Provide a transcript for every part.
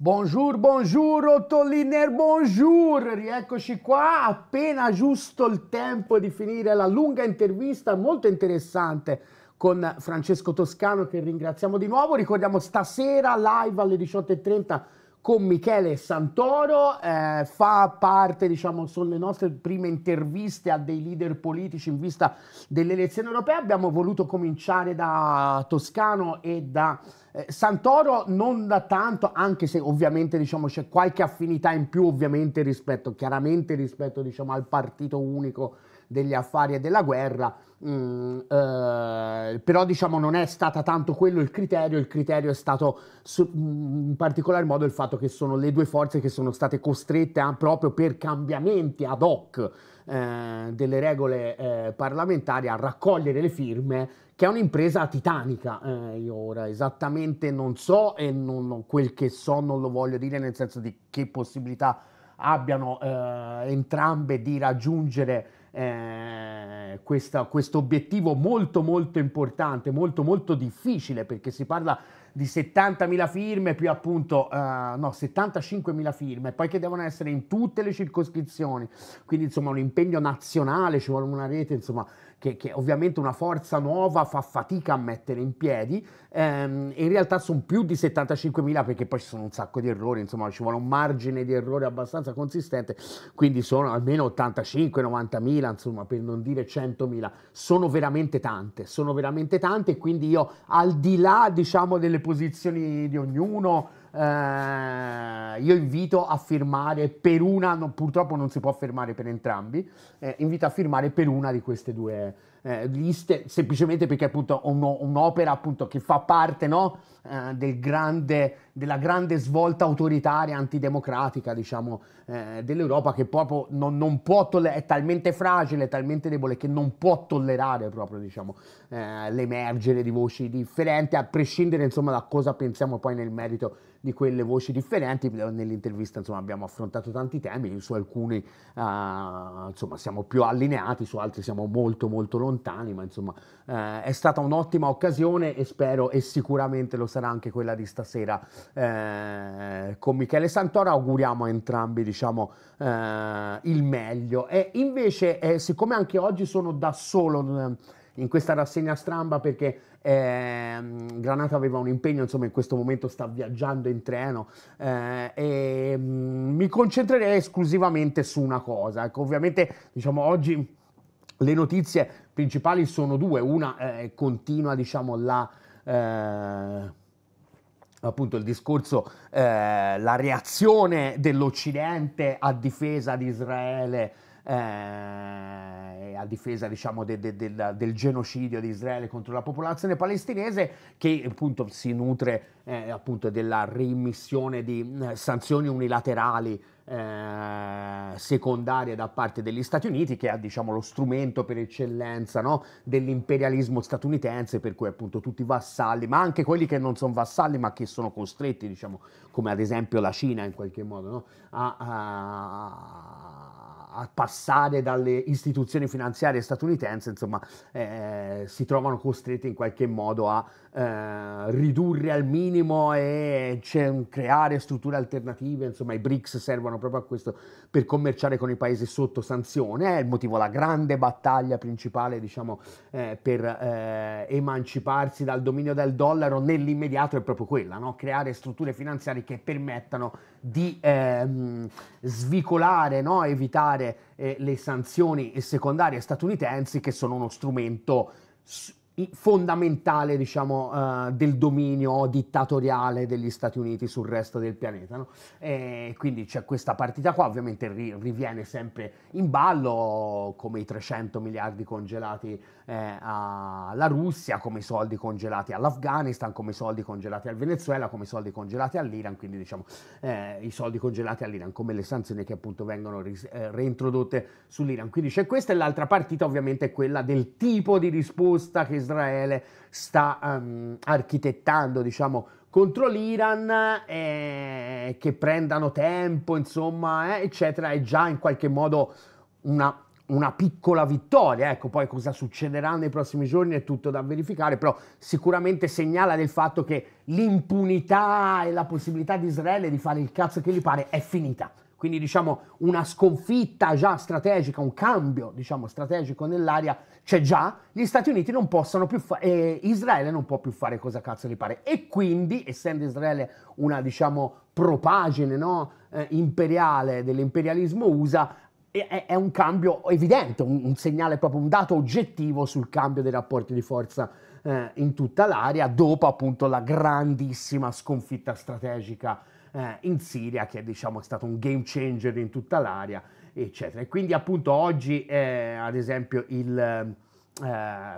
Buongiorno, buongiorno Ottoliner, buongiorno! Rieccoci qua, appena giusto il tempo di finire la lunga intervista molto interessante con Francesco Toscano che ringraziamo di nuovo. Ricordiamo stasera live alle 18.30 con Michele Santoro, eh, fa parte, diciamo, sono le nostre prime interviste a dei leader politici in vista delle elezioni europee. Abbiamo voluto cominciare da Toscano e da... Eh, Santoro non da tanto, anche se ovviamente diciamo, c'è qualche affinità in più ovviamente rispetto, chiaramente rispetto diciamo, al partito unico degli affari e della guerra, mm, eh, però diciamo non è stato tanto quello il criterio, il criterio è stato su, mm, in particolar modo il fatto che sono le due forze che sono state costrette a, proprio per cambiamenti ad hoc eh, delle regole eh, parlamentari a raccogliere le firme, che è un'impresa titanica. Eh, io ora esattamente non so e non, quel che so non lo voglio dire nel senso di che possibilità abbiano eh, entrambe di raggiungere eh, questo obiettivo molto molto importante, molto molto difficile perché si parla di 70.000 firme più appunto, eh, no, 75.000 firme, poi che devono essere in tutte le circoscrizioni, quindi insomma un impegno nazionale, ci vuole una rete, insomma che, che ovviamente una forza nuova fa fatica a mettere in piedi, ehm, in realtà sono più di 75.000 perché poi ci sono un sacco di errori, insomma ci vuole un margine di errore abbastanza consistente, quindi sono almeno 85-90.000, insomma per non dire 100.000, sono veramente tante, sono veramente tante, quindi io al di là diciamo delle posizioni di ognuno, eh, io invito a firmare per una, no, purtroppo non si può firmare per entrambi, eh, invito a firmare per una di queste due eh, liste, semplicemente perché appunto uno, un'opera appunto che fa parte no, eh, del grande, della grande svolta autoritaria, antidemocratica, diciamo, eh, dell'Europa che proprio non, non può tollerare, è talmente fragile, è talmente debole che non può tollerare proprio diciamo, eh, l'emergere di voci differenti, a prescindere insomma da cosa pensiamo poi nel merito di quelle voci differenti. Nell'intervista insomma, abbiamo affrontato tanti temi, su alcuni uh, insomma, siamo più allineati, su altri siamo molto molto lontani, ma insomma uh, è stata un'ottima occasione e spero e sicuramente lo sarà anche quella di stasera uh, con Michele Santora. Auguriamo a entrambi diciamo, eh, il meglio. E invece, eh, siccome anche oggi sono da solo in questa rassegna stramba perché eh, Granata aveva un impegno, insomma in questo momento sta viaggiando in treno eh, e mh, mm, mi concentrerei esclusivamente su una cosa. Ecco, ovviamente diciamo oggi le notizie principali sono due, una eh, continua diciamo la... Eh, appunto il discorso, eh, la reazione dell'Occidente a difesa di Israele eh, a difesa diciamo, de, de, de, del genocidio di Israele contro la popolazione palestinese che appunto si nutre eh, appunto della reimmissione di eh, sanzioni unilaterali eh, secondarie da parte degli Stati Uniti, che è diciamo, lo strumento per eccellenza no? dell'imperialismo statunitense, per cui appunto tutti i vassalli, ma anche quelli che non sono vassalli, ma che sono costretti, diciamo, come ad esempio la Cina in qualche modo, no? a, a, a, passare dalle istituzioni finanziarie statunitense, insomma, eh, si trovano costretti in qualche modo a eh, ridurre al minimo e creare strutture alternative, insomma i BRICS servono proprio a questo per commerciare con i paesi sotto sanzione, è il motivo, la grande battaglia principale diciamo eh, per eh, emanciparsi dal dominio del dollaro nell'immediato è proprio quella, no? creare strutture finanziarie che permettano di ehm, svicolare, no? evitare eh, le sanzioni secondarie statunitensi che sono uno strumento fondamentale diciamo, uh, del dominio dittatoriale degli Stati Uniti sul resto del pianeta. No? quindi c'è questa partita qua, ovviamente ri- riviene sempre in ballo come i 300 miliardi congelati eh, alla Russia come i soldi congelati all'Afghanistan, come i soldi congelati al Venezuela, come i soldi congelati all'Iran, quindi diciamo eh, i soldi congelati all'Iran, come le sanzioni che appunto vengono ris- eh, reintrodotte sull'Iran. Quindi c'è questa e l'altra partita ovviamente è quella del tipo di risposta che Israele sta um, architettando, diciamo, contro l'Iran, eh, che prendano tempo, insomma, eh, eccetera, è già in qualche modo una una piccola vittoria, ecco poi cosa succederà nei prossimi giorni è tutto da verificare, però sicuramente segnala del fatto che l'impunità e la possibilità di Israele di fare il cazzo che gli pare è finita. Quindi diciamo una sconfitta già strategica, un cambio diciamo strategico nell'aria c'è già, gli Stati Uniti non possono più fare, eh, Israele non può più fare cosa cazzo gli pare e quindi essendo Israele una diciamo propagine no? eh, imperiale dell'imperialismo USA è, un cambio evidente, un, segnale proprio, un dato oggettivo sul cambio dei rapporti di forza eh, in tutta l'area dopo appunto la grandissima sconfitta strategica eh, in Siria che è, diciamo, è stato un game changer in tutta l'area, eccetera. E quindi appunto oggi eh, ad esempio il eh,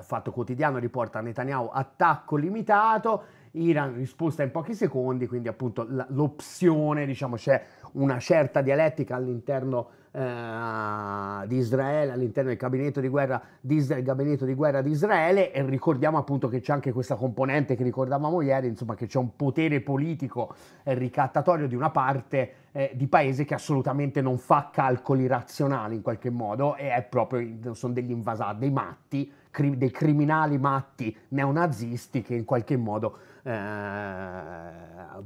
fatto quotidiano riporta Netanyahu attacco limitato Iran risposta in pochi secondi, quindi appunto l'opzione, diciamo c'è una certa dialettica all'interno eh, di Israele, all'interno del gabinetto di, guerra di Israele, gabinetto di guerra di Israele e ricordiamo appunto che c'è anche questa componente che ricordavamo ieri, insomma che c'è un potere politico eh, ricattatorio di una parte eh, di paese che assolutamente non fa calcoli razionali in qualche modo e è proprio, sono degli invasati, dei matti cri- dei criminali matti neonazisti che in qualche modo eh, da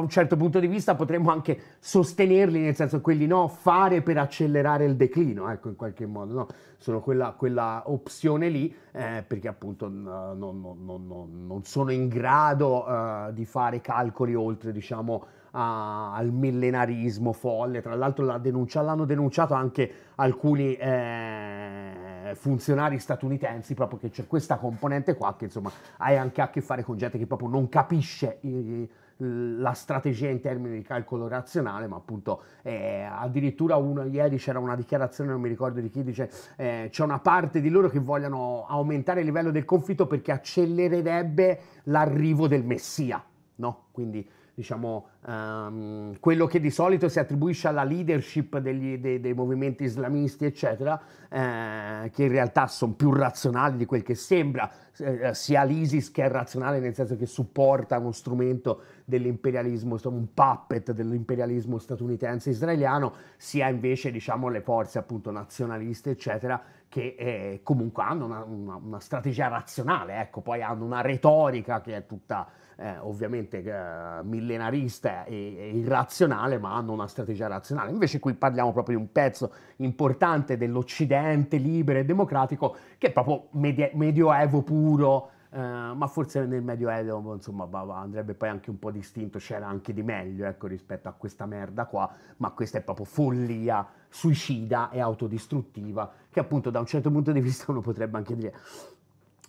un certo punto di vista potremmo anche sostenerli, nel senso quelli no, fare per accelerare il declino, ecco in qualche modo, no? sono quella, quella opzione lì eh, perché appunto non, non, non, non, sono in grado eh, di fare calcoli oltre diciamo a, al millenarismo folle, tra l'altro la denuncia, l'hanno denunciato anche alcuni eh, funzionari statunitensi proprio che c'è questa componente qua che insomma hai anche a che fare con gente che proprio non capisce i, eh, la strategia in termini di calcolo razionale, ma appunto eh, addirittura uno, ieri c'era una dichiarazione, non mi ricordo di chi, dice eh, c'è una parte di loro che vogliono aumentare il livello del conflitto perché accelererebbe l'arrivo del Messia, no? Quindi diciamo, um, quello che di solito si attribuisce alla leadership degli, dei, dei, movimenti islamisti, eccetera, eh, che in realtà sono più razionali di quel che sembra, eh, sia l'ISIS che è razionale nel senso che supporta uno strumento dell'imperialismo, un puppet dell'imperialismo statunitense israeliano, sia invece diciamo, le forze appunto nazionaliste, eccetera, che eh, comunque hanno una, una, una strategia razionale, ecco, poi hanno una retorica che è tutta eh, ovviamente eh, millenarista e, e, irrazionale, ma hanno una strategia razionale. Invece qui parliamo proprio di un pezzo importante dell'Occidente libero e democratico che è proprio media- medioevo puro. Eh, ma forse nel Medioevo insomma, va, va, andrebbe poi anche un po' distinto, c'era anche di meglio ecco, rispetto a questa merda qua, ma questa è proprio follia suicida e autodistruttiva, che appunto da un certo punto di vista uno potrebbe anche dire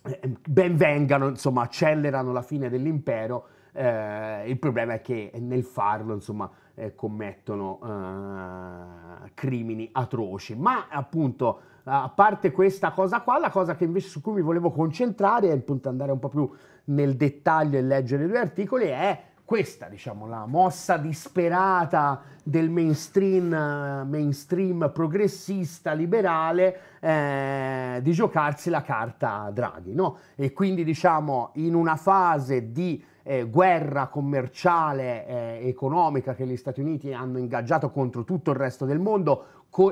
Ehm, ben vengano, insomma, accelerano la fine dell'impero. Eh, il problema è che nel farlo, insomma, eh, commettono eh, crimini atroci. Ma appunto, a parte questa cosa qua, la cosa che invece, su cui mi volevo concentrare, e appunto andare un po' più nel dettaglio e leggere i due articoli, è questa diciamo la mossa disperata del mainstream, mainstream progressista liberale eh, di giocarsi la carta Draghi no? e quindi diciamo in una fase di eh, guerra commerciale eh, economica che gli Stati Uniti hanno ingaggiato contro tutto il resto del mondo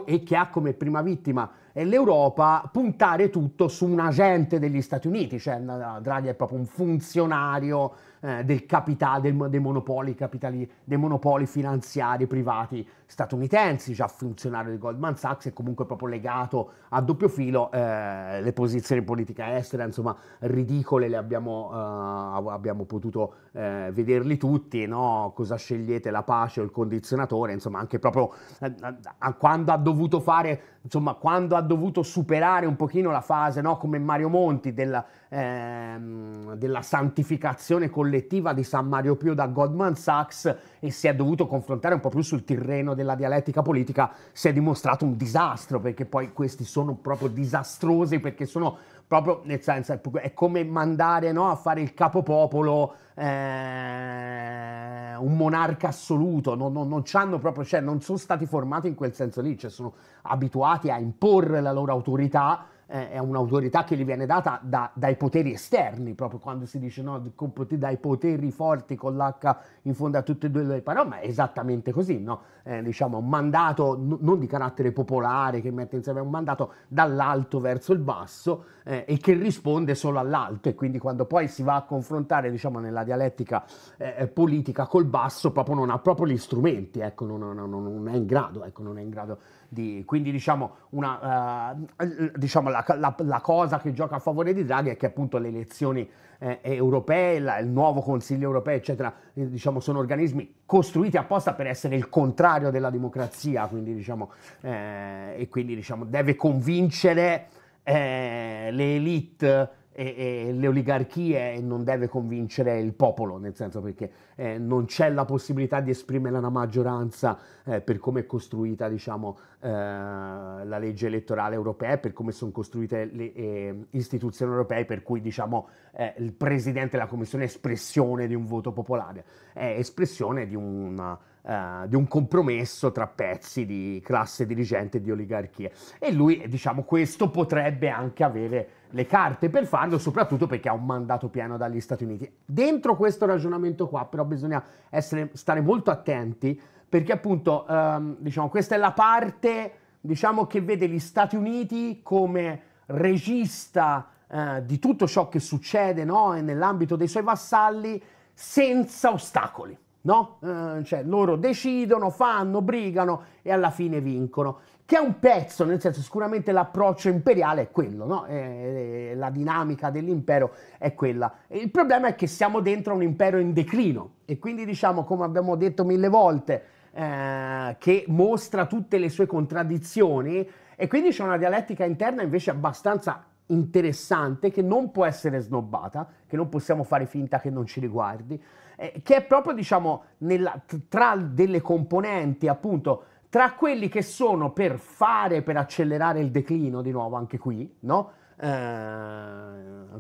e che ha come prima vittima l'Europa, puntare tutto su un agente degli Stati Uniti, cioè Draghi è proprio un funzionario eh, del capitale, del, dei, monopoli capitali, dei monopoli finanziari privati statunitensi, già funzionario di Goldman Sachs e comunque proprio legato a doppio filo eh, le posizioni politiche estere, insomma ridicole le abbiamo, eh, abbiamo potuto eh, vederli tutti, no? cosa scegliete, la pace o il condizionatore, insomma anche proprio eh, eh, quando ha dovuto fare, insomma quando ha dovuto superare un pochino la fase, no? come Mario Monti, della, ehm, della santificazione collettiva di San Mario Pio da Goldman Sachs e si è dovuto confrontare un po' più sul terreno del della dialettica politica si è dimostrato un disastro, perché poi questi sono proprio disastrosi, perché sono proprio nel senso è come mandare no, a fare il capopopolo eh, un monarca assoluto, non, non, non, proprio, cioè, non, sono stati formati in quel senso lì, cioè, sono abituati a imporre la loro autorità eh, è un'autorità che gli viene data da, dai poteri esterni, proprio quando si dice no, dai poteri forti con l'H in fondo a tutte e due le parole, ma è esattamente così, no? Eh, diciamo un mandato n- non di carattere popolare che mette insieme un mandato dall'alto verso il basso eh, e che risponde solo all'alto e quindi quando poi si va a confrontare diciamo nella dialettica eh, eh politica col basso proprio non ha proprio gli strumenti, ecco, non, non, non è in grado, ecco, non è in grado di... Quindi diciamo, una, uh, diciamo la, la, la cosa che gioca a favore di Draghi è che appunto le elezioni eh, eh, europee, la, il nuovo Consiglio europeo, eccetera, eh, diciamo, sono organismi costruiti apposta per essere il contrario della democrazia, quindi, diciamo, eh, e quindi diciamo, deve convincere eh, le elite e, e, le oligarchie non deve convincere il popolo, nel senso perché eh, non c'è la possibilità di esprimere una maggioranza eh, per come è costruita diciamo, eh, la legge elettorale europea, per come sono costruite le eh, istituzioni europee, per cui diciamo, eh, il Presidente della Commissione è espressione di un voto popolare, è espressione di una Uh, di un compromesso tra pezzi di classe dirigente e di oligarchie. E lui, diciamo, questo potrebbe anche avere le carte per farlo, soprattutto perché ha un mandato pieno dagli Stati Uniti. Dentro questo ragionamento qua, però, bisogna essere, stare molto attenti, perché appunto, um, diciamo, questa è la parte, diciamo, che vede gli Stati Uniti come regista uh, di tutto ciò che succede no? nell'ambito dei suoi vassalli senza ostacoli no? Eh, cioè loro decidono, fanno, brigano e alla fine vincono. Che è un pezzo, nel senso sicuramente l'approccio imperiale è quello, no? Eh, eh, la dinamica dell'impero è quella. il problema è che siamo dentro un impero in declino e quindi diciamo, come abbiamo detto mille volte, eh, che mostra tutte le sue contraddizioni e quindi c'è una dialettica interna invece abbastanza interessante che non può essere snobbata, che non possiamo fare finta che non ci riguardi, eh, che è proprio diciamo nella, tra delle componenti appunto tra quelli che sono per fare, per accelerare il declino di nuovo anche qui, no? Eh,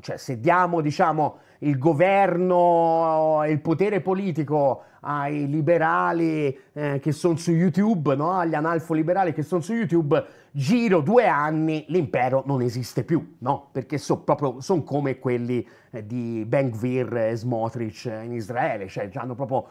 cioè se diamo diciamo, il governo e il potere politico ai liberali eh, che sono su YouTube, no? agli liberali che sono su YouTube, giro due anni l'impero non esiste più, no? perché sono son come quelli eh, di Ben-Gvir e Smotrich eh, in Israele, cioè hanno proprio,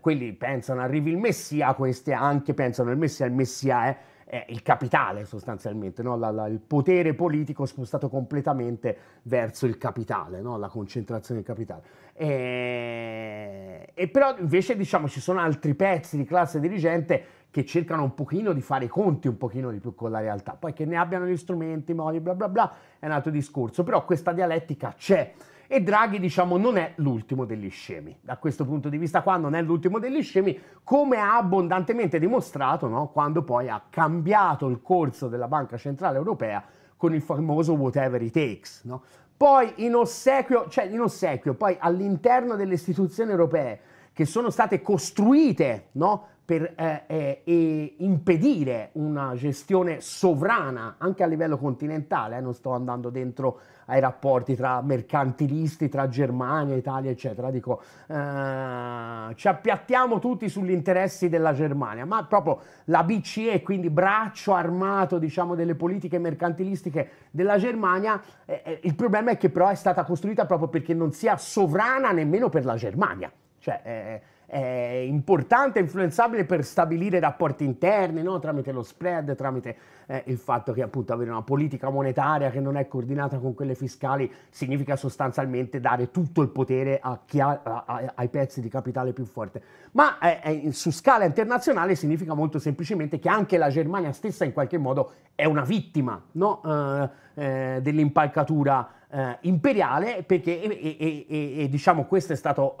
quelli pensano arrivi il Messia, questi anche pensano il Messia, il Messia è eh, il capitale sostanzialmente, no? la, la, il potere politico spostato completamente verso il capitale, no? la concentrazione del capitale. E, e però invece diciamo ci sono altri pezzi di classe dirigente che cercano un pochino di fare i conti un pochino di più con la realtà, poi che ne abbiano gli strumenti, i modi, bla bla bla, è un altro discorso, però questa dialettica c'è e Draghi diciamo non è l'ultimo degli scemi. Da questo punto di vista qua non è l'ultimo degli scemi, come ha abbondantemente dimostrato no? quando poi ha cambiato il corso della Banca Centrale Europea con il famoso whatever it takes. No? Poi in ossequio, cioè in ossequio, poi all'interno delle istituzioni europee che sono state costruite no? per eh, eh, impedire una gestione sovrana anche a livello continentale, eh, non sto andando dentro ai rapporti tra mercantilisti, tra Germania, Italia, eccetera, dico eh, ci appiattiamo tutti sugli interessi della Germania, ma proprio la BCE, quindi braccio armato diciamo, delle politiche mercantilistiche della Germania, eh, eh, il problema è che però è stata costruita proprio perché non sia sovrana nemmeno per la Germania. Cioè, eh, importante e influenzabile per stabilire rapporti interni no? tramite lo spread, tramite eh, il fatto che appunto avere una politica monetaria che non è coordinata con quelle fiscali significa sostanzialmente dare tutto il potere a ha, a, a, ai pezzi di capitale più forte. Ma eh, eh su scala internazionale significa molto semplicemente che anche la Germania stessa in qualche modo è una vittima no? Eh, eh, dell'impalcatura imperiale perché e, e, e, diciamo questo è stato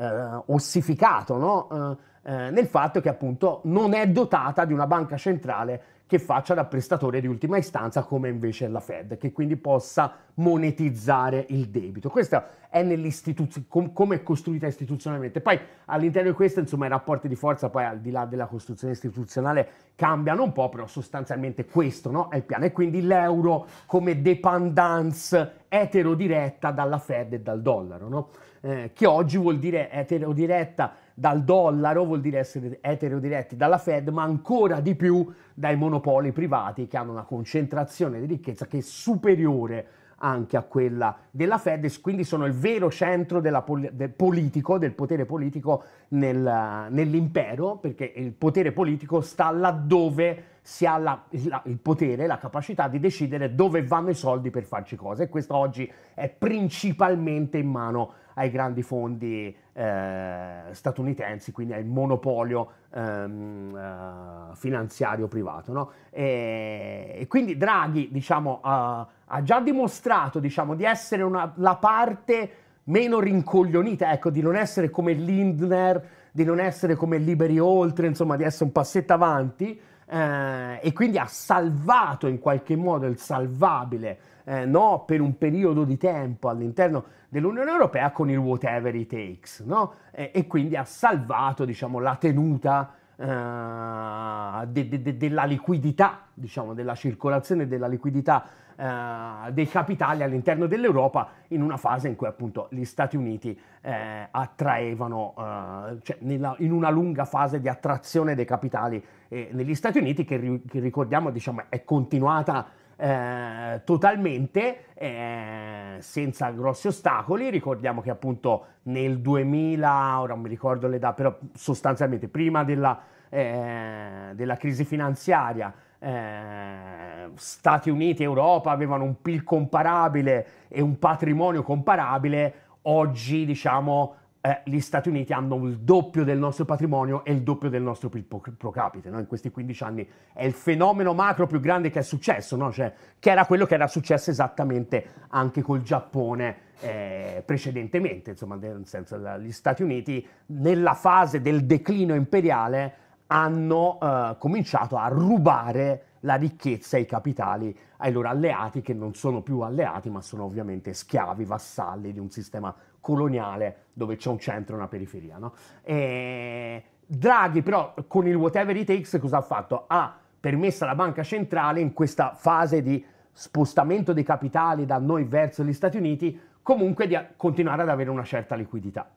eh, ossificato no? Eh, eh, nel fatto che appunto non è dotata di una banca centrale che faccia da prestatore di ultima istanza come invece la Fed, che quindi possa monetizzare il debito. Questa è nell'istituzione, com- come è costruita istituzionalmente. Poi all'interno di questo, insomma, i rapporti di forza, poi al di là della costruzione istituzionale, cambiano un po', però sostanzialmente questo no? è il piano. E quindi l'euro come dependance etero diretta dalla Fed e dal dollaro. No? Eh, che oggi vuol dire etero diretta dal dollaro, vuol dire essere etero diretti dalla Fed, ma ancora di più dai monopoli privati che hanno una concentrazione di ricchezza che è superiore anche a quella della Fed quindi sono il vero centro pol- del politico, del potere politico nel, nell'impero, perché il potere politico sta laddove si ha la, la, il potere, la capacità di decidere dove vanno i soldi per farci cose e questo oggi è principalmente in mano ai grandi fondi eh, statunitensi, quindi al monopolio ehm, eh, finanziario privato. No? E, e, quindi Draghi diciamo, ha, ha già dimostrato diciamo, di essere una, la parte meno rincoglionita, ecco, di non essere come Lindner, di non essere come Liberi Oltre, insomma, di essere un passetto avanti. Eh, e quindi ha salvato in qualche modo il salvabile eh, no? per un periodo di tempo all'interno dell'Unione Europea con il whatever it takes, no? e, e, quindi ha salvato diciamo, la tenuta eh, de, de, de, della liquidità, diciamo, della circolazione della liquidità eh, dei capitali all'interno dell'Europa in una fase in cui appunto gli Stati Uniti eh, attraevano, eh, cioè nella, in una lunga fase di attrazione dei capitali eh, negli Stati Uniti che, ri, che ricordiamo diciamo, è continuata eh, totalmente eh, senza grossi ostacoli. Ricordiamo che appunto nel 2000, ora non mi ricordo le l'età, però sostanzialmente prima della, eh, della crisi finanziaria, eh, Stati Uniti e Europa avevano un PIL comparabile e un patrimonio comparabile. Oggi, diciamo, eh, gli Stati Uniti hanno il doppio del nostro patrimonio e il doppio del nostro PIL pro capite. No? In questi 15 anni è il fenomeno macro più grande che è successo, no? cioè, che era quello che era successo esattamente anche col Giappone eh, precedentemente. Insomma, nel senso, gli Stati Uniti nella fase del declino imperiale hanno eh, cominciato a rubare la ricchezza e i capitali ai loro alleati che non sono più alleati ma sono ovviamente schiavi, vassalli di un sistema coloniale dove c'è un centro e una periferia. No? E Draghi però con il whatever it takes cosa ha fatto? Ha permesso alla banca centrale in questa fase di spostamento dei capitali da noi verso gli Stati Uniti comunque di continuare ad avere una certa liquidità.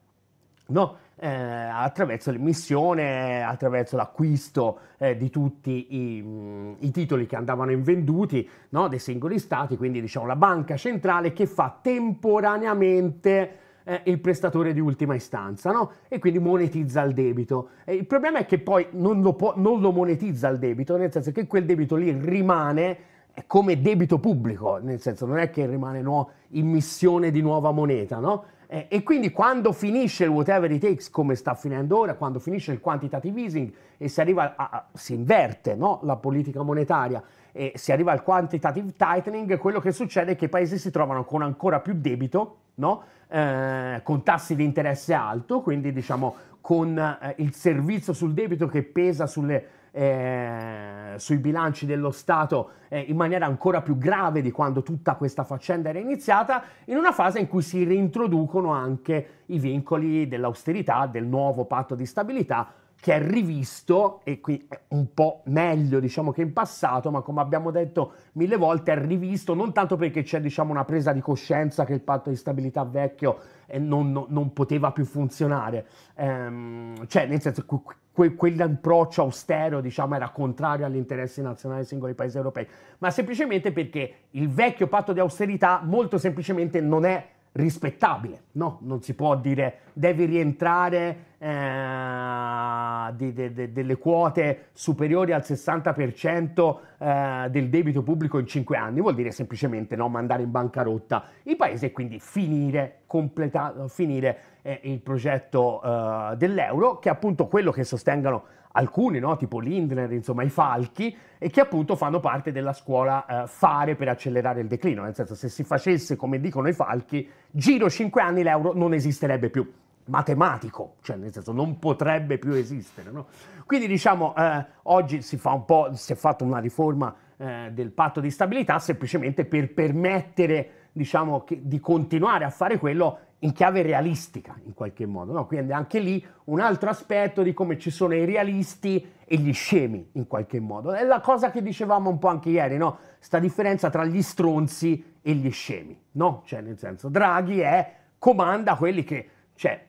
No? Eh, attraverso l'emissione, attraverso l'acquisto eh, di tutti i, mh, mm, i, titoli che andavano invenduti no? dei singoli stati, quindi diciamo la banca centrale che fa temporaneamente eh, il prestatore di ultima istanza, no? E quindi monetizza il debito. E il problema è che poi non lo, può, non lo monetizza il debito, nel senso che quel debito lì rimane eh, come debito pubblico, nel senso non è che rimane no, immissione di nuova moneta, no? Eh, e quindi quando finisce il whatever it takes, come sta finendo ora, quando finisce il quantitative easing e si arriva a, a, si inverte no, la politica monetaria e si arriva al quantitative tightening, quello che succede è che i paesi si trovano con ancora più debito, no? Eh, con tassi di interesse alto, quindi diciamo con eh, il servizio sul debito che pesa sulle, eh, sui bilanci dello Stato eh, in maniera ancora più grave di quando tutta questa faccenda era iniziata, in una fase in cui si reintroducono anche i vincoli dell'austerità, del nuovo patto di stabilità, che è rivisto, e qui è un po' meglio diciamo che in passato, ma come abbiamo detto mille volte è rivisto non tanto perché c'è diciamo una presa di coscienza che il patto di stabilità vecchio eh, non, non, non poteva più funzionare, ehm, cioè nel senso que, que, quell'approccio austero diciamo era contrario agli interessi nazionali dei singoli paesi europei, ma semplicemente perché il vecchio patto di austerità molto semplicemente non è rispettabile, no? Non si può dire devi rientrare eh, di, de, de, delle quote superiori al 60% eh, del debito pubblico in 5 anni, vuol dire semplicemente no, mandare in bancarotta i paesi e quindi finire, completa, finire eh, il progetto eh, dell'euro, che è appunto quello che sostengono alcuni, no? tipo Lindner, insomma i falchi, e che appunto fanno parte della scuola eh, fare per accelerare il declino, nel senso se si facesse come dicono i falchi, giro 5 anni l'euro non esisterebbe più, matematico, cioè nel senso non potrebbe più esistere. No? Quindi diciamo eh, oggi si fa un po', si è fatta una riforma eh, del patto di stabilità semplicemente per permettere diciamo, che, di continuare a fare quello in chiave realistica, in qualche modo. No? Quindi anche lì un altro aspetto di come ci sono i realisti e gli scemi, in qualche modo. È la cosa che dicevamo un po' anche ieri, no? Sta differenza tra gli stronzi e gli scemi, no? Cioè, nel senso, Draghi è, comanda quelli che, cioè,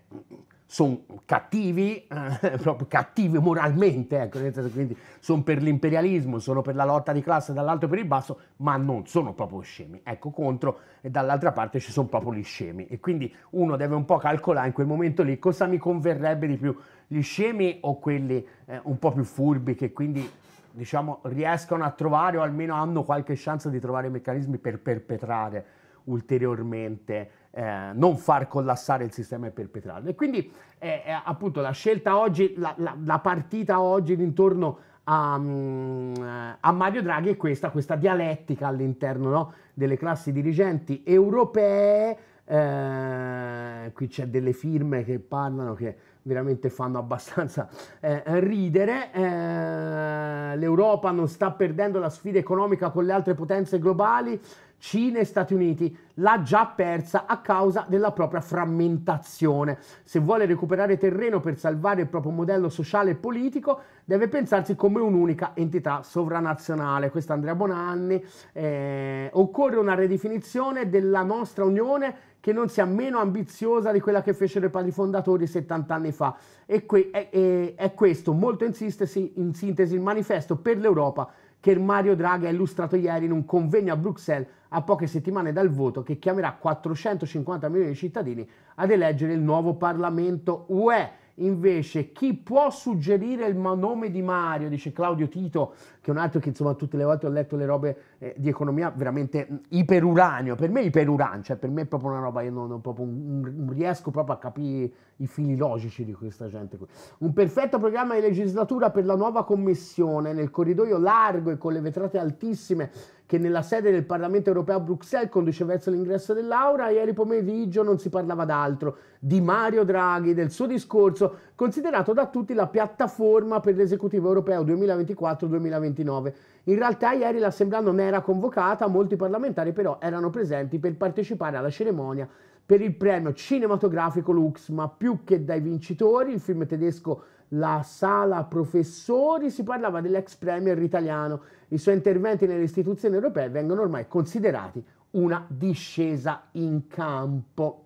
sono cattivi, eh, proprio cattivi moralmente, ecco, quindi sono per l'imperialismo, sono per la lotta di classe dall'alto per il basso, ma non sono proprio scemi. Ecco, contro e dall'altra parte ci sono proprio gli scemi e quindi uno deve un po' calcolare in quel momento lì cosa mi converrebbe di più, gli scemi o quelli eh, un po' più furbi che quindi diciamo riescono a trovare o almeno hanno qualche chance di trovare meccanismi per perpetrare ulteriormente eh, non far collassare il sistema e perpetrarlo. E quindi eh, eh, appunto la scelta oggi, la, la, la partita oggi intorno a, mm, a, Mario Draghi è questa, questa dialettica all'interno no, delle classi dirigenti europee. Eh, qui c'è delle firme che parlano che veramente fanno abbastanza eh, ridere. Eh, L'Europa non sta perdendo la sfida economica con le altre potenze globali, Cina e Stati Uniti l'ha già persa a causa della propria frammentazione. Se vuole recuperare terreno per salvare il proprio modello sociale e politico, deve pensarsi come un'unica entità sovranazionale. Questo Andrea Bonanni. Eh, occorre una redefinizione della nostra Unione che non sia meno ambiziosa di quella che fecero i padri fondatori 70 anni fa. E que- è, è, è questo, molto insiste in sintesi il manifesto per l'Europa che Mario Draghi ha illustrato ieri in un convegno a Bruxelles a poche settimane dal voto che chiamerà 450 milioni di cittadini ad eleggere il nuovo Parlamento UE Invece, chi può suggerire il nome di Mario, dice Claudio Tito, che è un altro che insomma tutte le volte ho letto le robe eh, di economia veramente mm, iperuranio, per me iperuranio, cioè per me è proprio una roba, io non, non, proprio, non riesco proprio a capire i fili logici di questa gente qui. Un perfetto programma di legislatura per la nuova commissione nel corridoio largo e con le vetrate altissime che nella sede del Parlamento europeo a Bruxelles conduce verso l'ingresso dell'Aura, ieri pomeriggio non si parlava d'altro, di Mario Draghi, del suo discorso, considerato da tutti la piattaforma per l'esecutivo europeo 2024-2029. In realtà ieri l'assemblea non era convocata, molti parlamentari però erano presenti per partecipare alla cerimonia per il premio cinematografico Lux, ma più che dai vincitori, il film tedesco la sala professori, si parlava dell'ex premier italiano. I suoi interventi nelle istituzioni europee vengono ormai considerati una discesa in campo.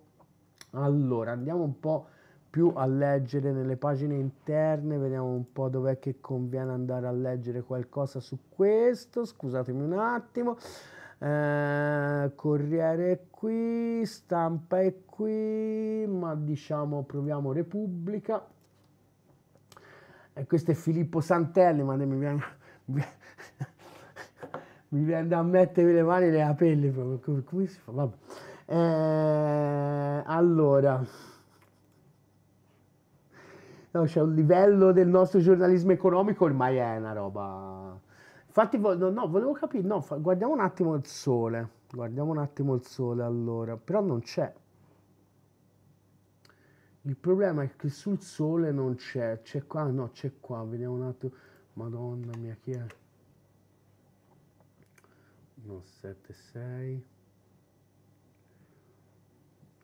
Allora, andiamo un po' più a leggere nelle pagine interne, vediamo un po' dov'è che conviene andare a leggere qualcosa su questo, scusatemi un attimo. Eh, Corriere è qui, stampa è qui, ma diciamo proviamo Repubblica e questo è Filippo Santelli, ma mi viene, mi viene da mettermi le mani nella pelle come, come si fa? Vabbè. Eh, allora, no, c'è cioè un livello del nostro giornalismo economico ormai è una roba... Infatti, no, no, volevo capire, no, guardiamo un attimo il sole, guardiamo un attimo il sole allora, però non c'è. Il problema è che sul sole non c'è, c'è qua, no, c'è qua, vediamo un attimo. Madonna mia, chi è? No, 7, 6.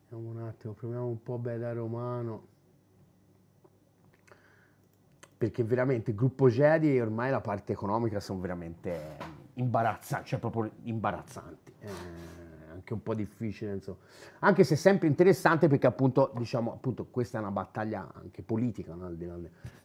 Vediamo un attimo, proviamo un po' bella romano. Perché veramente il gruppo Jedi e ormai la parte economica sono veramente imbarazzanti, cioè proprio imbarazzanti. Eh anche un po' difficile, insomma. anche se sempre interessante perché appunto, diciamo, appunto questa è una battaglia anche politica, no? al di là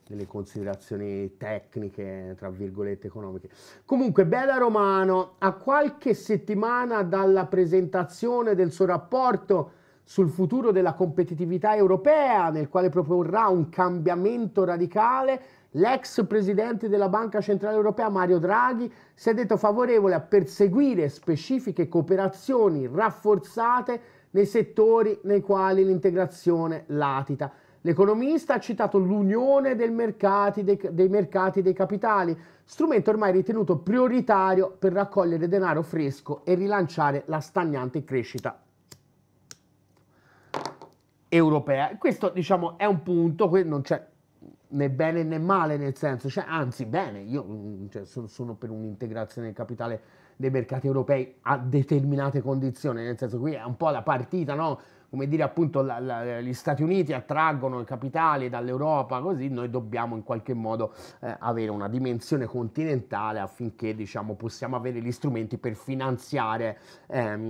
delle considerazioni tecniche, tra virgolette, economiche. Comunque, Bella Romano, a qualche settimana dalla presentazione del suo rapporto sul futuro della competitività europea, nel quale proporrà un cambiamento radicale, L'ex presidente della Banca Centrale Europea Mario Draghi si è detto favorevole a perseguire specifiche cooperazioni rafforzate nei settori nei quali l'integrazione latita. L'economista ha citato l'unione dei mercati dei, dei mercati dei capitali, strumento ormai ritenuto prioritario per raccogliere denaro fresco e rilanciare la stagnante crescita europea. Questo diciamo è un punto, non c'è né bene né male, nel senso, cioè, anzi bene, io mm, cioè, sono, sono, per un'integrazione del capitale dei mercati europei a determinate condizioni, nel senso qui è un po' la partita, no? Come dire appunto la, la, gli Stati Uniti attraggono i capitali dall'Europa, così noi dobbiamo in qualche modo eh, avere una dimensione continentale affinché diciamo, possiamo avere gli strumenti per finanziare ehm,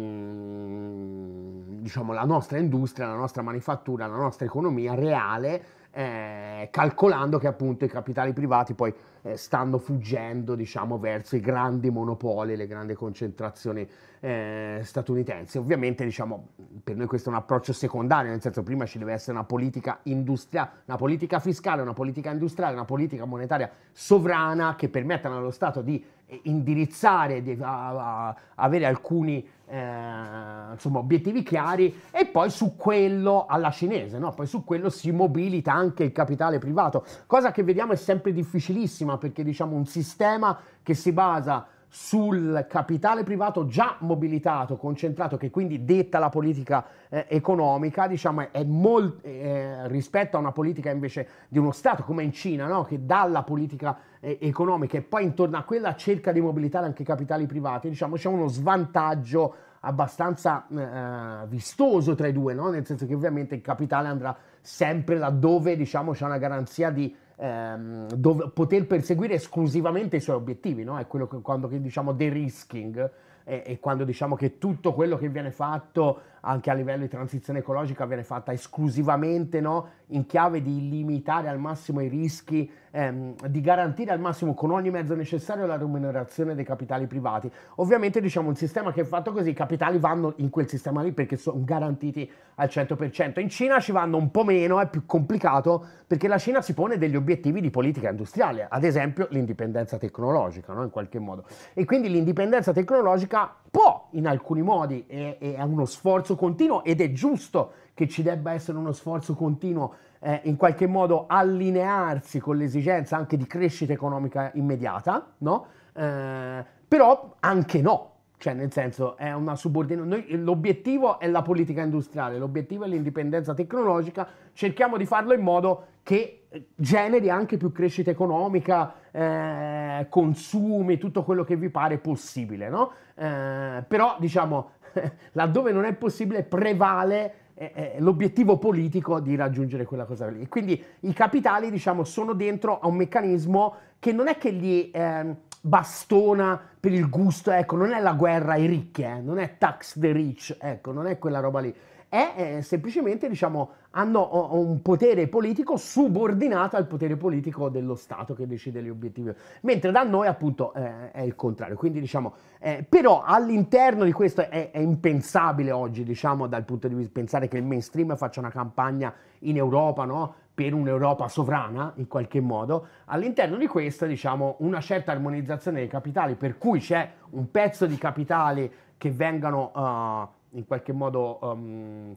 diciamo, la nostra industria, la nostra manifattura, la nostra economia reale eh, calcolando che appunto i capitali privati poi eh, stanno fuggendo diciamo, verso i grandi monopoli, le grandi concentrazioni eh, statunitensi. Ovviamente diciamo, per noi questo è un approccio secondario, nel senso prima ci deve essere una politica industriale, una politica fiscale, una politica industriale, una politica monetaria sovrana che permettano allo Stato di eh, indirizzare, di a, a, avere alcuni eh, insomma, obiettivi chiari e poi su quello alla cinese, no? poi su quello si mobilita anche il capitale privato, cosa che vediamo è sempre difficilissima perché diciamo un sistema che si basa sul capitale privato già mobilitato, concentrato, che quindi detta la politica eh, economica, diciamo, è molt, eh, rispetto a una politica invece di uno Stato come in Cina, no? che dà la politica eh, economica e poi intorno a quella cerca di mobilitare anche i capitali privati, diciamo, c'è uno svantaggio abbastanza eh, eh, vistoso tra i due, no? nel senso che ovviamente il capitale andrà sempre laddove diciamo, c'è una garanzia di ehm, dov- poter perseguire esclusivamente i suoi obiettivi, no? È quello che quando che diciamo de-risking e, eh, e quando diciamo che tutto quello che viene fatto anche a livello di transizione ecologica viene fatta esclusivamente no, in chiave di limitare al massimo i rischi, ehm, di garantire al massimo con ogni mezzo necessario la remunerazione dei capitali privati. Ovviamente diciamo un sistema che è fatto così, i capitali vanno in quel sistema lì perché sono garantiti al 100%. In Cina ci vanno un po' meno, è più complicato perché la Cina si pone degli obiettivi di politica industriale, ad esempio l'indipendenza tecnologica, no, in qualche modo. E quindi l'indipendenza tecnologica può in alcuni modi e, è uno sforzo continuo ed è giusto che ci debba essere uno sforzo continuo eh, in qualche modo allinearsi con l'esigenza anche di crescita economica immediata, no? Eh, però anche no, cioè nel senso è una subordinazione, l'obiettivo è la politica industriale, l'obiettivo è l'indipendenza tecnologica, cerchiamo di farlo in modo che generi anche più crescita economica, eh, consumi, tutto quello che vi pare possibile, no? Eh, però diciamo, laddove non è possibile prevale eh, eh, l'obiettivo politico di raggiungere quella cosa lì. Quindi i capitali diciamo, sono dentro a un meccanismo che non è che gli ehm, bastona per il gusto, ecco, non è la guerra ai ricchi, eh, non è tax the rich, ecco, non è quella roba lì è eh, semplicemente, diciamo, hanno un potere politico subordinato al potere politico dello Stato che decide gli obiettivi, mentre da noi appunto eh, è il contrario. Quindi diciamo, eh, però all'interno di questo è, è, impensabile oggi, diciamo, dal punto di vista pensare che il mainstream faccia una campagna in Europa, no? Per un'Europa sovrana, in qualche modo, all'interno di questo, diciamo, una certa armonizzazione dei capitali, per cui c'è un pezzo di capitali che vengano uh, in qualche modo um,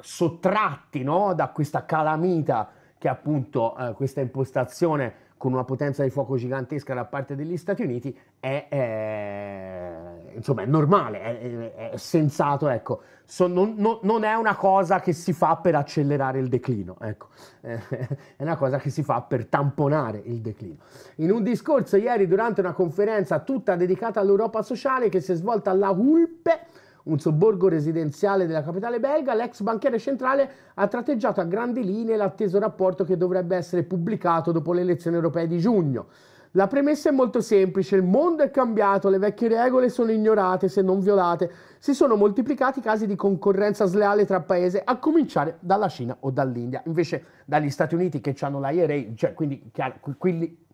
sottratti no? da questa calamita che appunto eh, questa impostazione con una potenza di fuoco gigantesca da parte degli Stati Uniti è, è insomma, è normale, è, è sensato, ecco. so, non, no, non, è una cosa che si fa per accelerare il declino, ecco. è una cosa che si fa per tamponare il declino. In un discorso ieri durante una conferenza tutta dedicata all'Europa sociale che si è svolta alla ULPE, un sobborgo residenziale della capitale belga, l'ex banchiere centrale ha tratteggiato a grandi linee l'atteso rapporto che dovrebbe essere pubblicato dopo le elezioni europee di giugno. La premessa è molto semplice, il mondo è cambiato, le vecchie regole sono ignorate se non violate, si sono moltiplicati casi di concorrenza sleale tra paesi, a cominciare dalla Cina o dall'India, invece dagli Stati Uniti che hanno l'IRA, cioè quindi chiaro, quelli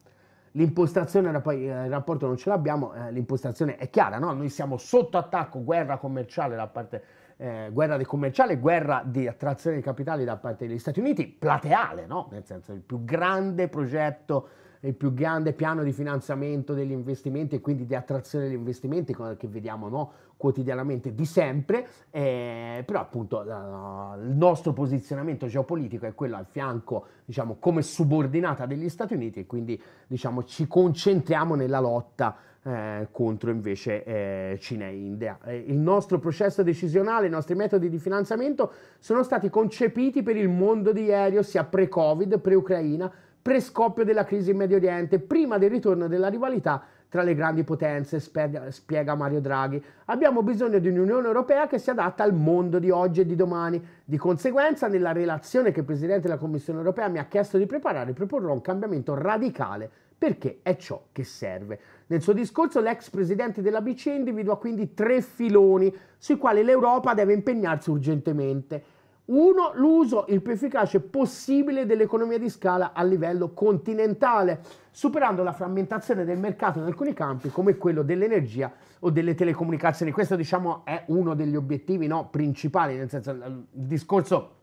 L'impostazione eh, il rapporto non ce l'abbiamo, eh, l'impostazione è chiara, no? noi siamo sotto attacco, guerra commerciale da parte, eh, guerra di commerciale, guerra di attrazione di capitali da parte degli Stati Uniti, plateale, no? nel senso il più grande progetto il più grande piano di finanziamento degli investimenti e quindi di attrazione degli investimenti, che vediamo no? quotidianamente di sempre, eh, però appunto la, il nostro posizionamento geopolitico è quello al fianco, diciamo, come subordinata degli Stati Uniti e quindi diciamo, ci concentriamo nella lotta eh, contro invece eh, Cina e India. Eh, il nostro processo decisionale, i nostri metodi di finanziamento sono stati concepiti per il mondo di ieri, ossia pre-Covid, pre-Ucraina, prescoppio della crisi in Medio Oriente, prima del ritorno della rivalità tra le grandi potenze, spiega Mario Draghi. Abbiamo bisogno di un'Unione Europea che si adatta al mondo di oggi e di domani. Di conseguenza, nella relazione che il Presidente della Commissione Europea mi ha chiesto di preparare, proporrò un cambiamento radicale perché è ciò che serve. Nel suo discorso l'ex presidente della BCE individua quindi tre filoni sui quali l'Europa deve impegnarsi urgentemente. Uno, l'uso il più efficace possibile dell'economia di scala a livello continentale, superando la frammentazione del mercato in alcuni campi come quello dell'energia o delle telecomunicazioni. Questo diciamo è uno degli obiettivi no, principali, nel senso il discorso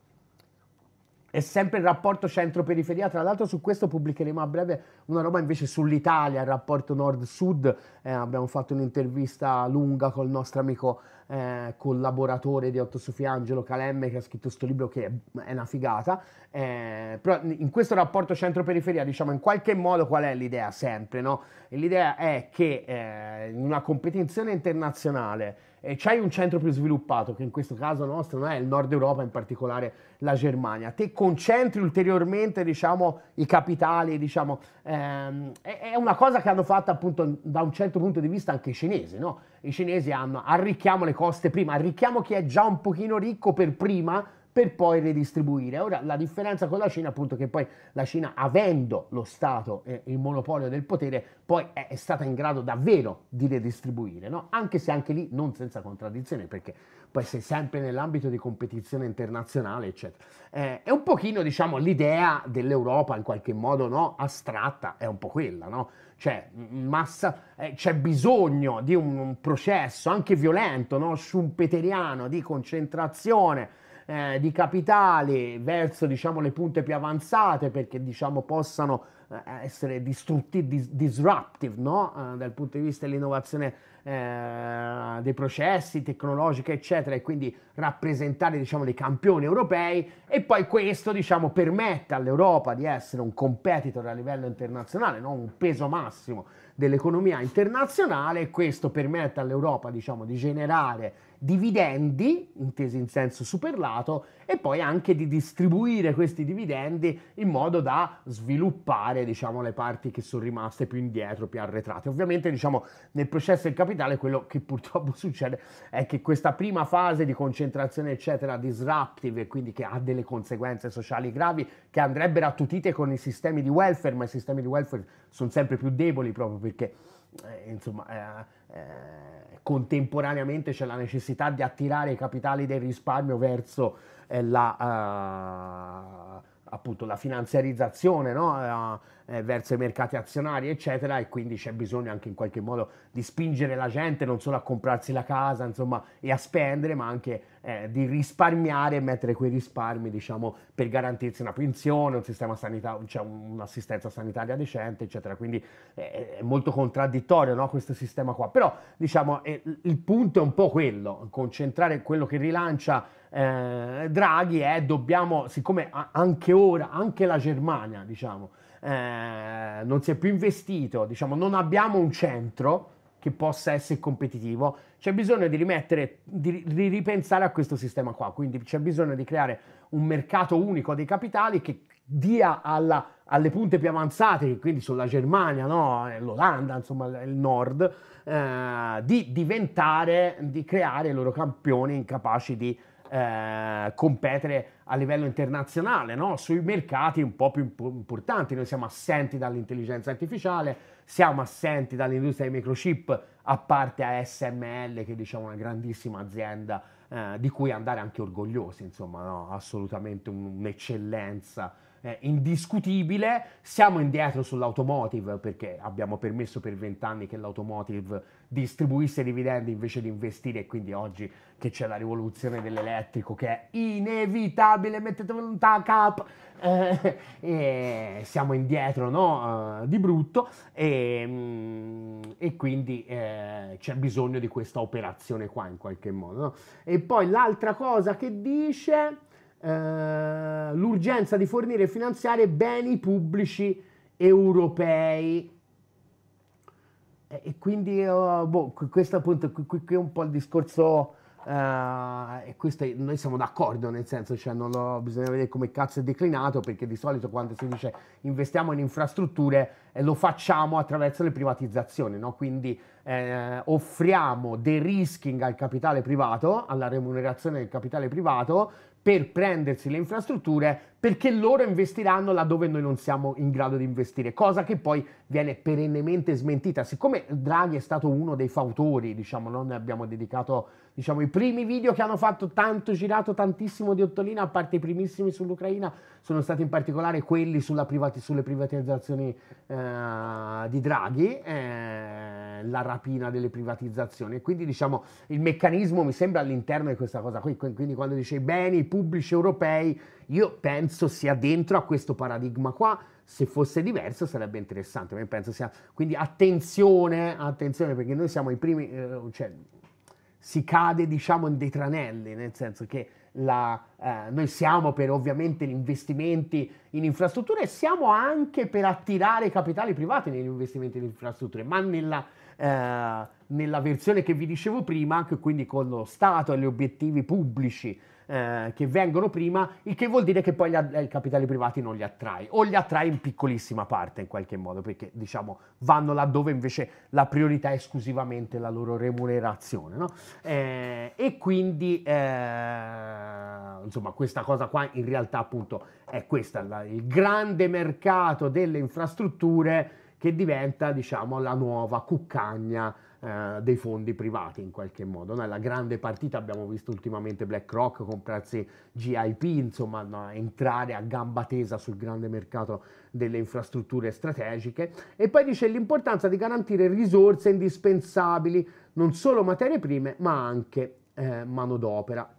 è sempre il rapporto centro-periferia. Tra l'altro, su questo pubblicheremo a breve una roba invece sull'Italia, il rapporto nord-sud. Eh, abbiamo fatto un'intervista lunga col nostro amico eh, collaboratore di Otto Sofia Angelo Calemme, che ha scritto questo libro che è una figata. Eh, però in questo rapporto centro-periferia, diciamo in qualche modo qual è l'idea sempre? No? L'idea è che eh, in una competizione internazionale eh, c'hai un centro più sviluppato, che in questo caso nostro non è il nord Europa, in particolare la Germania, te concentri ulteriormente diciamo, i capitali, diciamo, ehm, è, una cosa che hanno fatto appunto da un certo punto di vista anche i cinesi, no? i cinesi hanno arricchiamo le coste prima, arricchiamo chi è già un pochino ricco per prima, per poi redistribuire. Ora la differenza con la Cina appunto è che poi la Cina avendo lo Stato e il monopolio del potere poi è, è stata in grado davvero di redistribuire, no? anche se anche lì non senza contraddizione perché poi sei sempre nell'ambito di competizione internazionale eccetera. Eh, è un pochino diciamo l'idea dell'Europa in qualche modo no? astratta, è un po' quella, no? cioè massa, eh, c'è bisogno di un, un processo anche violento, no? schumpeteriano di concentrazione eh, di capitali verso diciamo, le punte più avanzate perché diciamo, possano eh, essere distruttive, dis- disruptive no? Eh, dal punto di vista dell'innovazione eh, dei processi tecnologica eccetera e quindi rappresentare diciamo dei campioni europei e poi questo diciamo permette all'Europa di essere un competitor a livello internazionale non un peso massimo dell'economia internazionale e questo permette all'Europa diciamo di generare dividendi, intesi in senso superlato, e poi anche di distribuire questi dividendi in modo da sviluppare diciamo, le parti che sono rimaste più indietro, più arretrate. Ovviamente diciamo, nel processo del capitale quello che purtroppo succede è che questa prima fase di concentrazione eccetera disruptive, quindi che ha delle conseguenze sociali gravi, che andrebbero attutite con i sistemi di welfare, ma i sistemi di welfare sono sempre più deboli proprio perché eh, insomma, eh, eh, contemporaneamente c'è la necessità di attirare i capitali del risparmio verso eh, la, appunto, la finanziarizzazione, no? eh, verso i mercati azionari, eccetera, e quindi c'è bisogno anche in qualche modo di spingere la gente non solo a comprarsi la casa, insomma, e a spendere, ma anche eh, di risparmiare e mettere quei risparmi, diciamo, per garantirsi una pensione, un sistema sanitario, cioè un'assistenza sanitaria decente, eccetera. Quindi eh, è molto contraddittorio no, questo sistema qua. Però, diciamo, il punto è un po' quello, concentrare quello che rilancia eh, Draghi è dobbiamo, siccome anche ora, anche la Germania, diciamo, eh, non si è più investito, diciamo, non abbiamo un centro che possa essere competitivo, c'è bisogno di rimettere, di, di ripensare a questo sistema qua, quindi c'è bisogno di creare un mercato unico dei capitali che dia alla, alle punte più avanzate, quindi sulla Germania, no? Eh, l'Olanda, insomma il nord, eh, di diventare, di creare i loro campioni incapaci di eh, competere a livello internazionale, no? sui mercati un po' più imp- importanti. Noi siamo assenti dall'intelligenza artificiale, siamo assenti dall'industria dei microchip, a parte ASML, che diciamo è una grandissima azienda eh, di cui andare anche orgogliosi, insomma, no? assolutamente un'eccellenza. Eh, indiscutibile. Siamo indietro sull'automotive perché abbiamo permesso per vent'anni che l'automotive distribuisse dividendi invece di investire e quindi oggi che c'è la rivoluzione dell'elettrico che è inevitabile, mettetevelo in cap. Eh, eh, siamo indietro no? Uh, di brutto e, mm, e quindi eh, c'è bisogno di questa operazione qua in qualche modo. No? E poi l'altra cosa che dice eh, l'urgenza di fornire e finanziare beni pubblici europei. E quindi, oh, boh, questo appunto qui, qui è un po' il discorso Uh, e questo è, noi siamo d'accordo nel senso cioè non lo, bisogna vedere come cazzo è declinato perché di solito quando si dice investiamo in infrastrutture eh, lo facciamo attraverso le privatizzazioni no? quindi eh, offriamo de-risking al capitale privato alla remunerazione del capitale privato per prendersi le infrastrutture perché loro investiranno laddove noi non siamo in grado di investire, cosa che poi viene perennemente smentita. Siccome Draghi è stato uno dei fautori, diciamo, no? noi abbiamo dedicato diciamo, i primi video che hanno fatto tanto girato tantissimo di Ottolina, a parte i primissimi sull'Ucraina, sono stati in particolare quelli privati, sulle privatizzazioni eh, di Draghi, eh, la rapina delle privatizzazioni. Quindi diciamo, il meccanismo mi sembra all'interno di questa cosa qui, quindi quando dice i beni pubblici europei, io penso sia dentro a questo paradigma qua, se fosse diverso sarebbe interessante, ma io penso sia... Quindi attenzione, attenzione, perché noi siamo i primi, eh, cioè, si cade diciamo in dei tranelli, nel senso che la, eh, noi siamo per ovviamente gli investimenti in infrastrutture e siamo anche per attirare capitali privati negli investimenti in infrastrutture, ma nella, eh, nella versione che vi dicevo prima, quindi con lo Stato e gli obiettivi pubblici eh, che vengono prima, il che vuol dire che poi eh, i capitali privati non li attrae o li attrae in piccolissima parte in qualche modo, perché diciamo vanno laddove invece la priorità è esclusivamente la loro remunerazione. No? Eh, e quindi eh, insomma questa cosa qua in realtà appunto è questo il grande mercato delle infrastrutture che diventa diciamo la nuova cuccagna eh, dei fondi privati in qualche modo. Nella grande partita abbiamo visto ultimamente BlackRock comprarsi GIP, insomma no, entrare a gamba tesa sul grande mercato delle infrastrutture strategiche e poi dice l'importanza di garantire risorse indispensabili, non solo materie prime ma anche eh, manodopera.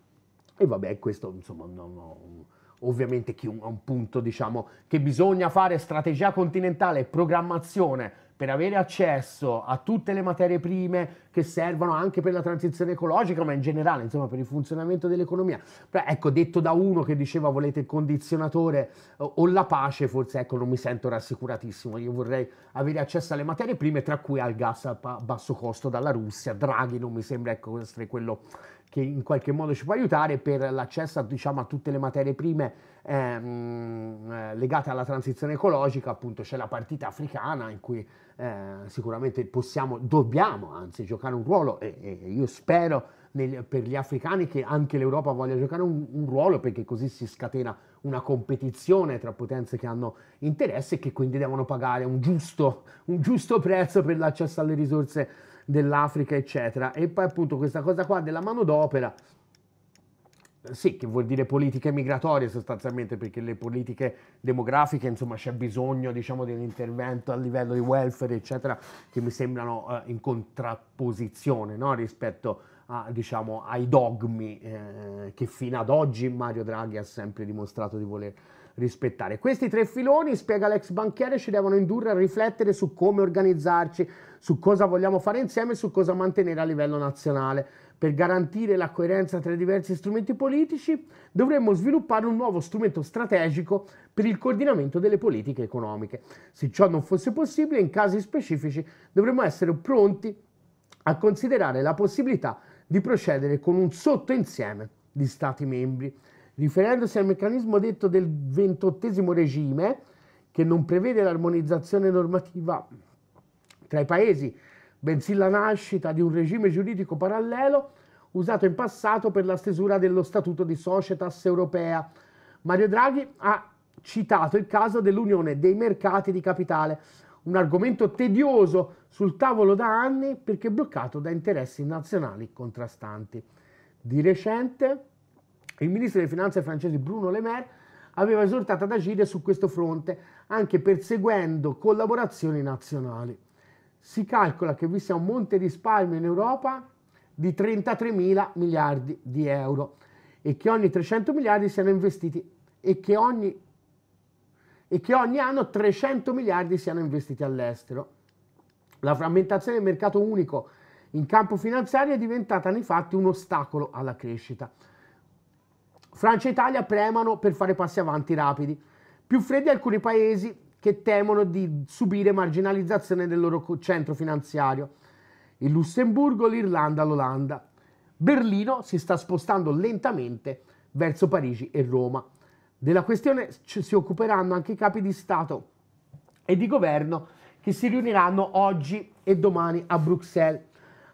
E vabbè, questo insomma non ho... No, ovviamente è un punto diciamo che bisogna fare strategia continentale e programmazione per avere accesso a tutte le materie prime che servono anche per la transizione ecologica, ma in generale, insomma, per il funzionamento dell'economia. Però, ecco, detto da uno che diceva volete il condizionatore eh, o, la pace, forse ecco, non mi sento rassicuratissimo. Io vorrei avere accesso alle materie prime, tra cui al gas a basso costo dalla Russia. Draghi non mi sembra ecco, essere quello che in qualche modo ci può aiutare per l'accesso diciamo, a tutte le materie prime ehm, eh, legate alla transizione ecologica, appunto c'è la partita africana in cui eh, sicuramente possiamo, dobbiamo anzi giocare un ruolo e, e io spero nel, per gli africani che anche l'Europa voglia giocare un, un, ruolo perché così si scatena una competizione tra potenze che hanno interesse e che quindi devono pagare un giusto, un giusto prezzo per l'accesso alle risorse dell'Africa eccetera e poi appunto questa cosa qua della manodopera sì, che vuol dire politiche migratorie sostanzialmente, perché le politiche demografiche, insomma, c'è bisogno diciamo, di un intervento a livello di welfare, eccetera, che mi sembrano eh, in contrapposizione no? rispetto a, diciamo, ai dogmi eh, che fino ad oggi Mario Draghi ha sempre dimostrato di voler rispettare. Questi tre filoni, spiega l'ex banchiere, ci devono indurre a riflettere su come organizzarci, su cosa vogliamo fare insieme e su cosa mantenere a livello nazionale per garantire la coerenza tra i diversi strumenti politici, dovremmo sviluppare un nuovo strumento strategico per il coordinamento delle politiche economiche. Se ciò non fosse possibile, in casi specifici dovremmo essere pronti a considerare la possibilità di procedere con un sottoinsieme di Stati membri. Riferendosi al meccanismo detto del ventottesimo regime, che non prevede l'armonizzazione normativa tra i paesi bensì la nascita di un regime giuridico parallelo usato in passato per la stesura dello Statuto di Societas Europea. Mario Draghi ha citato il caso dell'Unione dei mercati di capitale, un argomento tedioso sul tavolo da anni perché bloccato da interessi nazionali contrastanti. Di recente il ministro delle Finanze francese Bruno Le Maire aveva esortato ad agire su questo fronte, anche perseguendo collaborazioni nazionali si calcola che vi sia un monte risparmio in Europa di 33 mila miliardi di euro e che ogni 300 miliardi siano investiti e che ogni, e che ogni anno 300 miliardi siano investiti all'estero. La frammentazione del mercato unico in campo finanziario è diventata nei fatti un ostacolo alla crescita. Francia e Italia premano per fare passi avanti rapidi. Più freddi alcuni paesi che temono di subire marginalizzazione del loro centro finanziario. Il Lussemburgo, l'Irlanda, l'Olanda. Berlino si sta spostando lentamente verso Parigi e Roma. Della questione si occuperanno anche i capi di Stato e di governo che si riuniranno oggi e domani a Bruxelles.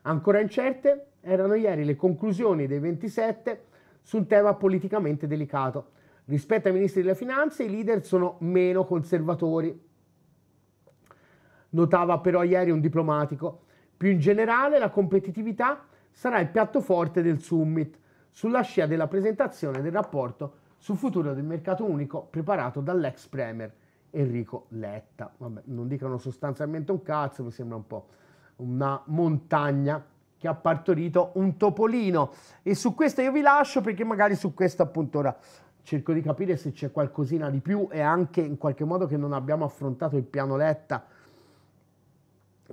Ancora incerte erano ieri le conclusioni dei 27 su un tema politicamente delicato. Rispetto ai ministri delle finanze i leader sono meno conservatori, notava però ieri un diplomatico. Più in generale la competitività sarà il piatto forte del summit, sulla scia della presentazione del rapporto sul futuro del mercato unico preparato dall'ex premier Enrico Letta. Vabbè, non dicono sostanzialmente un cazzo, mi sembra un po' una montagna che ha partorito un topolino. E su questo io vi lascio perché magari su questo appunto ora cerco di capire se c'è qualcosina di più e anche in qualche modo che non abbiamo affrontato il piano Letta,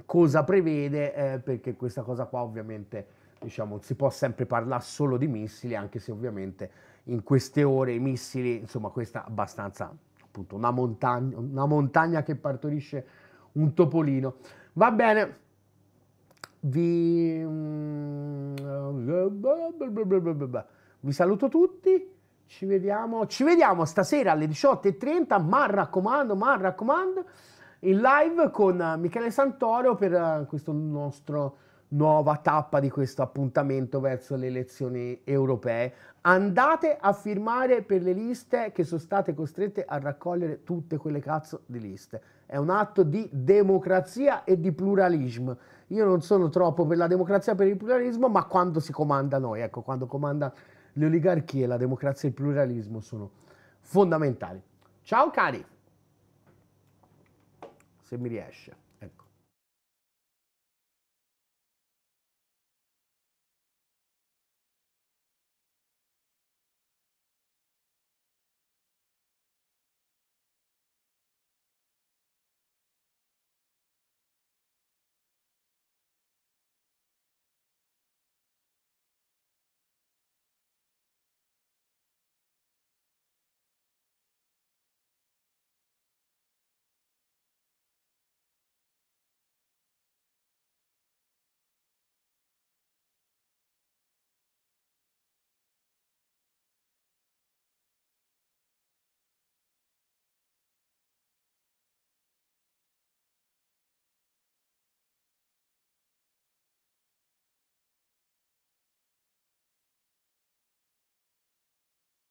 cosa prevede, eh, perché questa cosa qua ovviamente diciamo, si può sempre parlare solo di missili, anche se ovviamente in queste ore i missili, insomma questa è abbastanza appunto una montagna, una montagna che partorisce un topolino. Va bene, vi, mm, eh, vi saluto tutti ci vediamo, ci vediamo stasera alle 18.30, ma raccomando, ma raccomando, in live con eh, Michele Santoro per eh, questa nostra nuova tappa di questo appuntamento verso le elezioni europee. Andate a firmare per le liste che sono state costrette a raccogliere tutte quelle cazzo di liste. È un atto di democrazia e di pluralismo. Io non sono troppo per la democrazia per il pluralismo, ma quando si comanda noi, ecco, quando comanda le oligarchie, la democrazia e il pluralismo sono fondamentali. Ciao cari, se mi riesce.